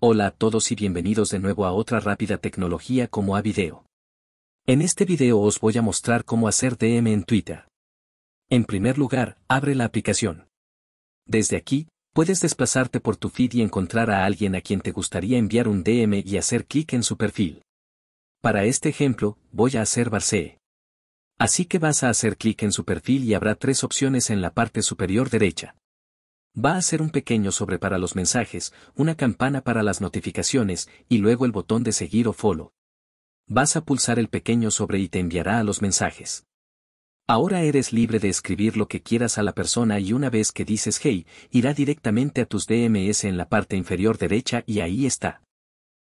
Hola a todos y bienvenidos de nuevo a otra rápida tecnología como a video. En este video os voy a mostrar cómo hacer DM en Twitter. En primer lugar, abre la aplicación. Desde aquí, puedes desplazarte por tu feed y encontrar a alguien a quien te gustaría enviar un DM y hacer clic en su perfil. Para este ejemplo, voy a hacer barce Así que vas a hacer clic en su perfil y habrá tres opciones en la parte superior derecha. Va a ser un pequeño sobre para los mensajes, una campana para las notificaciones y luego el botón de seguir o follow. Vas a pulsar el pequeño sobre y te enviará a los mensajes. Ahora eres libre de escribir lo que quieras a la persona y una vez que dices hey, irá directamente a tus DMS en la parte inferior derecha y ahí está.